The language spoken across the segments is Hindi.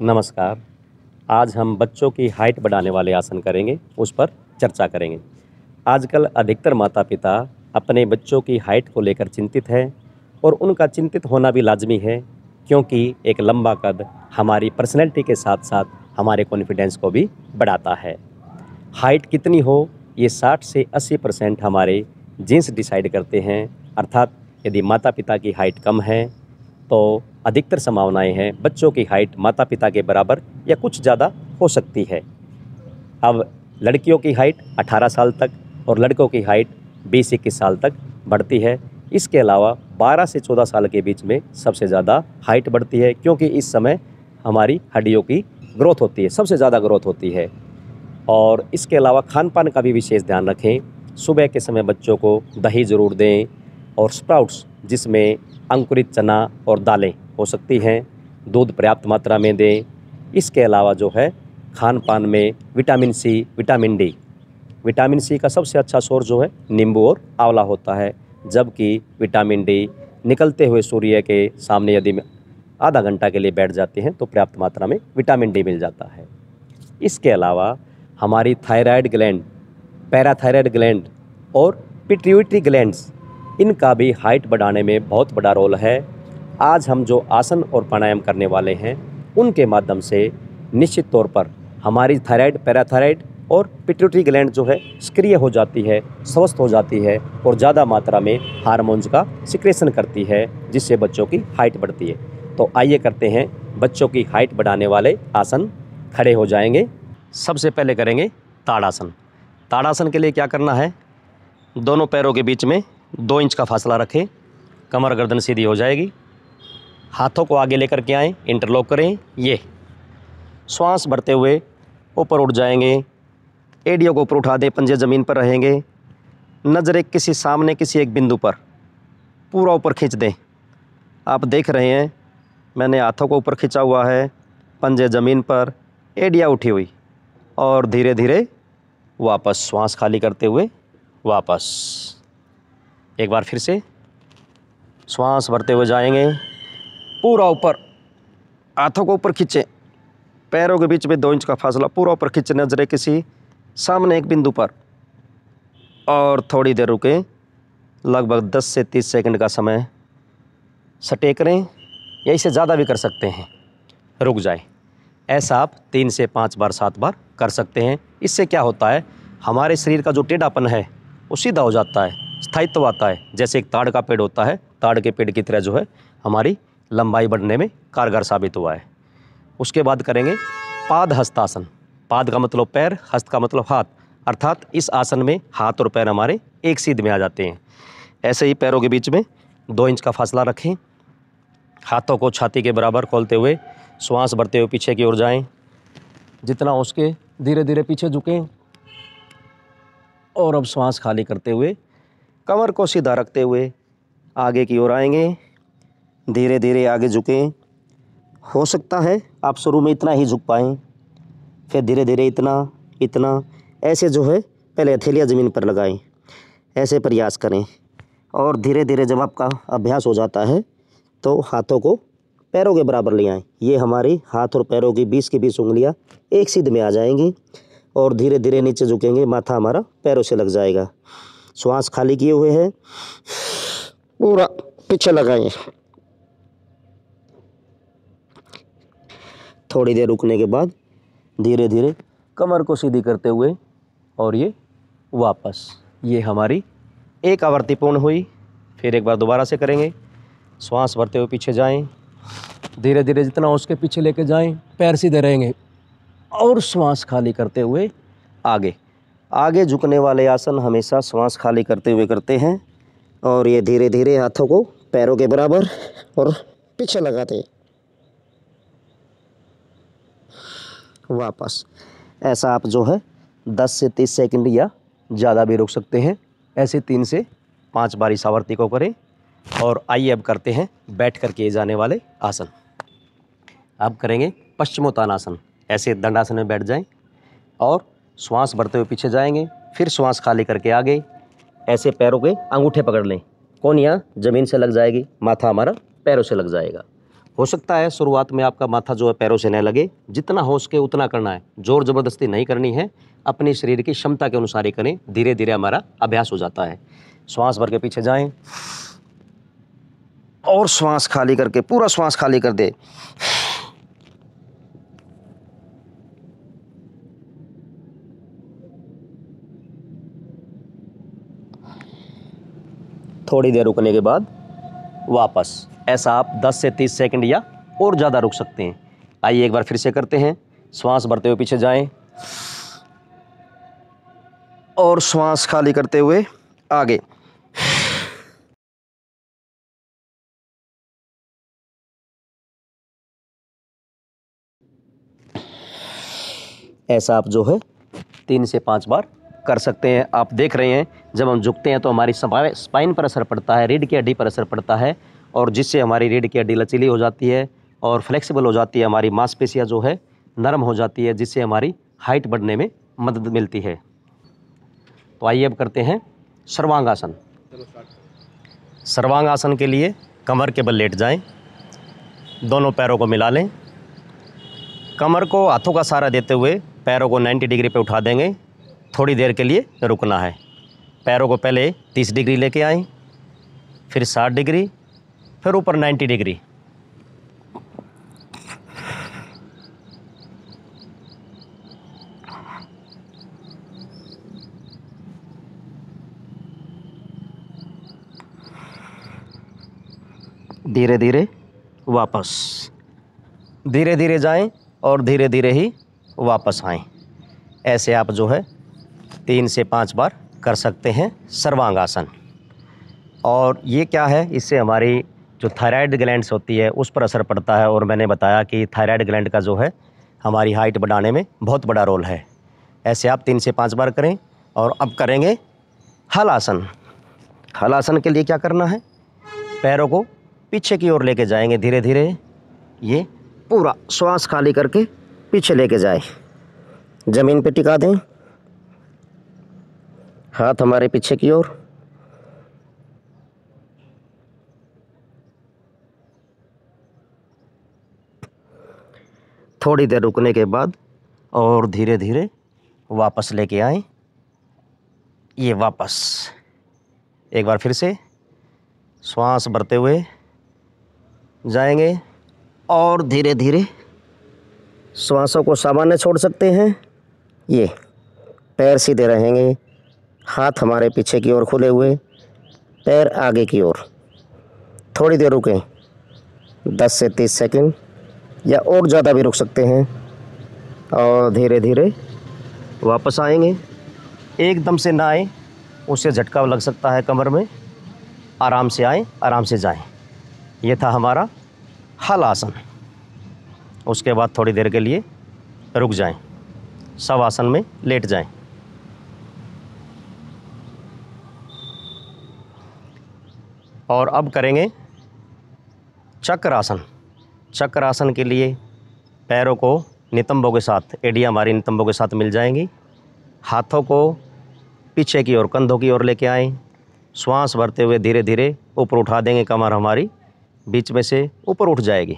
नमस्कार आज हम बच्चों की हाइट बढ़ाने वाले आसन करेंगे उस पर चर्चा करेंगे आजकल अधिकतर माता पिता अपने बच्चों की हाइट को लेकर चिंतित हैं और उनका चिंतित होना भी लाजमी है क्योंकि एक लंबा कद हमारी पर्सनैलिटी के साथ साथ हमारे कॉन्फिडेंस को भी बढ़ाता है हाइट कितनी हो ये 60 से 80 परसेंट हमारे जीन्स डिसाइड करते हैं अर्थात यदि माता पिता की हाइट कम है तो अधिकतर संभावनाएं हैं बच्चों की हाइट माता पिता के बराबर या कुछ ज़्यादा हो सकती है अब लड़कियों की हाइट 18 साल तक और लड़कों की हाइट बीस इक्कीस साल तक बढ़ती है इसके अलावा 12 से 14 साल के बीच में सबसे ज़्यादा हाइट बढ़ती है क्योंकि इस समय हमारी हड्डियों की ग्रोथ होती है सबसे ज़्यादा ग्रोथ होती है और इसके अलावा खान पान का भी विशेष ध्यान रखें सुबह के समय बच्चों को दही ज़रूर दें और स्प्राउट्स जिसमें अंकुरित चना और दालें हो सकती हैं दूध पर्याप्त मात्रा में दें इसके अलावा जो है खान पान में vitamin C vitamin D vitamin C का सबसे अच्छा सोर्स जो है नींबू और आंवला होता है जबकि विटामिन डी निकलते हुए सूर्य के सामने यदि आधा घंटा के लिए बैठ जाते हैं तो पर्याप्त मात्रा में विटामिन डी मिल जाता है इसके अलावा हमारी थायराइड ग्लैंड पैराथायराइड ग्लैंड और पिट्यूटरी ग्लैंड्स इनका भी हाइट बढ़ाने में बहुत बड़ा रोल है आज हम जो आसन और प्राणायाम करने वाले हैं उनके माध्यम से निश्चित तौर पर हमारी थायराइड पैराथायराइड और पिट्यूटरी ग्लैंड जो है सक्रिय हो जाती है स्वस्थ हो जाती है और ज़्यादा मात्रा में हारमोन्स का सिक्रेशन करती है जिससे बच्चों की हाइट बढ़ती है तो आइए करते हैं बच्चों की हाइट बढ़ाने वाले आसन खड़े हो जाएंगे सबसे पहले करेंगे ताड़ासन ताड़ासन के लिए क्या करना है दोनों पैरों के बीच में दो इंच का फासला रखें कमर गर्दन सीधी हो जाएगी हाथों को आगे लेकर के आएँ इंटरलॉक करें ये श्वास भरते हुए ऊपर उठ जाएंगे एडियो को ऊपर उठा दें पंजे ज़मीन पर रहेंगे नज़र एक किसी सामने किसी एक बिंदु पर पूरा ऊपर खींच दें आप देख रहे हैं मैंने हाथों को ऊपर खींचा हुआ है पंजे ज़मीन पर एडिया उठी हुई और धीरे धीरे वापस श्वास खाली करते हुए वापस एक बार फिर से श्वास भरते हुए जाएंगे पूरा ऊपर हाथों को ऊपर खींचें पैरों के बीच में दो इंच का फासला पूरा ऊपर खींचे नजरें किसी सामने एक बिंदु पर और थोड़ी देर रुके लगभग 10 से 30 सेकंड का समय सटे करें या इसे ज़्यादा भी कर सकते हैं रुक जाए ऐसा आप तीन से पाँच बार सात बार कर सकते हैं इससे क्या होता है हमारे शरीर का जो टेढ़ापन है वो सीधा हो जाता है स्थायित्व आता है जैसे एक ताड़ का पेड़ होता है ताड़ के पेड़ की तरह जो है हमारी लंबाई बढ़ने में कारगर साबित हुआ है उसके बाद करेंगे पाद हस्तासन पाद का मतलब पैर हस्त का मतलब हाथ अर्थात इस आसन में हाथ और पैर हमारे एक सीध में आ जाते हैं ऐसे ही पैरों के बीच में दो इंच का फासला रखें हाथों को छाती के बराबर खोलते हुए श्वास भरते हुए पीछे की ओर जाएं जितना उसके धीरे धीरे पीछे झुकें और अब श्वास खाली करते हुए कमर को सीधा रखते हुए आगे की ओर आएंगे धीरे धीरे आगे झुकें हो सकता है आप शुरू में इतना ही झुक पाएँ फिर धीरे धीरे इतना इतना ऐसे जो है पहले हथेलियाँ ज़मीन पर लगाएं ऐसे प्रयास करें और धीरे धीरे जब आपका अभ्यास हो जाता है तो हाथों को पैरों के बराबर ले आएँ ये हमारी हाथ और पैरों के बीच के बीच उंगलियाँ एक सीध में आ जाएंगी और धीरे धीरे नीचे झुकेंगे माथा हमारा पैरों से लग जाएगा श्वास खाली किए हुए हैं पूरा पीछे लगाएं थोड़ी देर रुकने के बाद धीरे धीरे कमर को सीधी करते हुए और ये वापस ये हमारी एक आवृत्ति पूर्ण हुई फिर एक बार दोबारा से करेंगे श्वास भरते हुए पीछे जाएं धीरे धीरे जितना उसके पीछे लेके जाएं पैर सीधे रहेंगे और श्वास खाली करते हुए आगे आगे झुकने वाले आसन हमेशा श्वास खाली करते हुए करते हैं और ये धीरे धीरे हाथों को पैरों के बराबर और पीछे लगाते हैं वापस ऐसा आप जो है दस से तीस सेकंड या ज़्यादा भी रोक सकते हैं ऐसे तीन से पाँच बार इस आवर्ती को करें और आइए अब करते हैं बैठ कर किए जाने वाले आसन अब करेंगे पश्चिमोत्तानासन ऐसे दंडासन में बैठ जाएं और श्वास भरते हुए पीछे जाएंगे फिर श्वास खाली करके आगे ऐसे पैरों के अंगूठे पकड़ लें कौन ज़मीन से लग जाएगी माथा हमारा पैरों से लग जाएगा हो सकता है शुरुआत में आपका माथा जो है पैरों से न लगे जितना हो सके उतना करना है जोर ज़बरदस्ती नहीं करनी है अपने शरीर की क्षमता के अनुसार ही करें धीरे धीरे हमारा अभ्यास हो जाता है श्वास भर के पीछे जाएं और श्वास खाली करके पूरा श्वास खाली कर दे थोड़ी देर रुकने के बाद वापस ऐसा आप 10 से 30 सेकंड या और ज़्यादा रुक सकते हैं आइए एक बार फिर से करते हैं श्वास भरते हुए पीछे जाएं और श्वास खाली करते हुए आगे ऐसा आप जो है तीन से पांच बार कर सकते हैं आप देख रहे हैं जब हम झुकते हैं तो हमारी स्पाइन पर असर पड़ता है रीढ़ की हड्डी पर असर पड़ता है और जिससे हमारी रीढ़ की हड्डी लचीली हो जाती है और फ्लेक्सिबल हो जाती है हमारी मांसपेशियाँ जो है नरम हो जाती है जिससे हमारी हाइट बढ़ने में मदद मिलती है तो आइए अब करते हैं सर्वांगासन सर्वांगासन के लिए कमर के बल लेट जाएं, दोनों पैरों को मिला लें कमर को हाथों का सहारा देते हुए पैरों को 90 डिग्री पर उठा देंगे थोड़ी देर के लिए रुकना है पैरों को पहले 30 डिग्री लेके आएं, फिर 60 डिग्री फिर ऊपर 90 डिग्री धीरे धीरे वापस धीरे धीरे जाएं और धीरे धीरे ही वापस आएं ऐसे आप जो है तीन से पाँच बार कर सकते हैं सर्वांगासन और ये क्या है इससे हमारी जो थायराइड ग्लैंड्स होती है उस पर असर पड़ता है और मैंने बताया कि थायराइड ग्लैंड का जो है हमारी हाइट बढ़ाने में बहुत बड़ा रोल है ऐसे आप तीन से पाँच बार करें और अब करेंगे हल आसन हल आसन के लिए क्या करना है पैरों को पीछे की ओर लेके जाएंगे धीरे धीरे ये पूरा श्वास खाली करके पीछे लेके जाए ज़मीन पे टिका दें हाथ हमारे पीछे की ओर थोड़ी देर रुकने के बाद और धीरे धीरे वापस लेके आए ये वापस एक बार फिर से श्वास भरते हुए जाएंगे और धीरे धीरे श्वासों को सामान्य छोड़ सकते हैं ये पैर सीधे रहेंगे हाथ हमारे पीछे की ओर खुले हुए पैर आगे की ओर थोड़ी देर रुकें 10 से 30 सेकंड या और ज़्यादा भी रुक सकते हैं और धीरे धीरे वापस आएंगे एकदम से ना आए उससे झटका लग सकता है कमर में आराम से आए आराम से जाएं ये था हमारा हल आसन उसके बाद थोड़ी देर के लिए रुक जाएं सब आसन में लेट जाएं और अब करेंगे चक्र आसन चक्र आसन के लिए पैरों को नितंबों के साथ एडिया हमारी नितंबों के साथ मिल जाएंगी हाथों को पीछे की ओर कंधों की ओर लेके आए श्वास भरते हुए धीरे धीरे ऊपर उठा देंगे कमर हमारी बीच में से ऊपर उठ जाएगी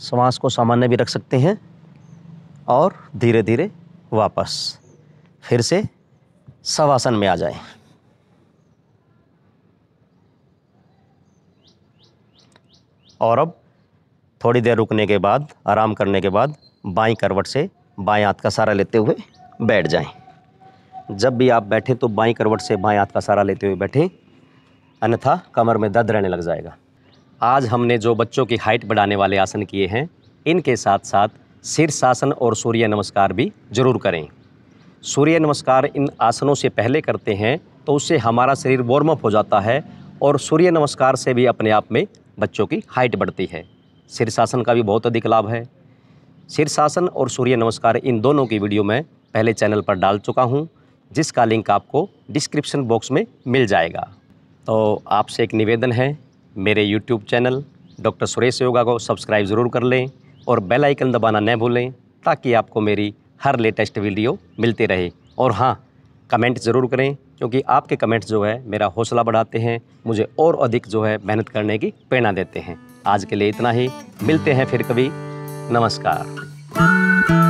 श्वास को सामान्य भी रख सकते हैं और धीरे धीरे वापस फिर से सवासन में आ जाएं। और अब थोड़ी देर रुकने के बाद आराम करने के बाद बाई करवट से बाएं हाथ का सहारा लेते हुए बैठ जाएं। जब भी आप बैठें तो बाई करवट से बाएं हाथ का सहारा लेते हुए बैठें अन्यथा कमर में दर्द रहने लग जाएगा आज हमने जो बच्चों की हाइट बढ़ाने वाले आसन किए हैं इनके साथ साथ शीर्षासन और सूर्य नमस्कार भी जरूर करें सूर्य नमस्कार इन आसनों से पहले करते हैं तो उससे हमारा शरीर वार्म अप हो जाता है और सूर्य नमस्कार से भी अपने आप में बच्चों की हाइट बढ़ती है शीर्षासन का भी बहुत अधिक लाभ है शीर्षासन और सूर्य नमस्कार इन दोनों की वीडियो मैं पहले चैनल पर डाल चुका हूँ जिसका लिंक आपको डिस्क्रिप्शन बॉक्स में मिल जाएगा तो आपसे एक निवेदन है मेरे YouTube channel doctor Suresh Yoga को सब्सक्राइब ज़रूर कर लें और बेल आइकन दबाना न भूलें ताकि आपको मेरी हर लेटेस्ट वीडियो मिलती रहे और हाँ कमेंट ज़रूर करें क्योंकि आपके कमेंट्स जो है मेरा हौसला बढ़ाते हैं मुझे और अधिक जो है मेहनत करने की प्रेरणा देते हैं आज के लिए इतना ही मिलते हैं फिर कभी नमस्कार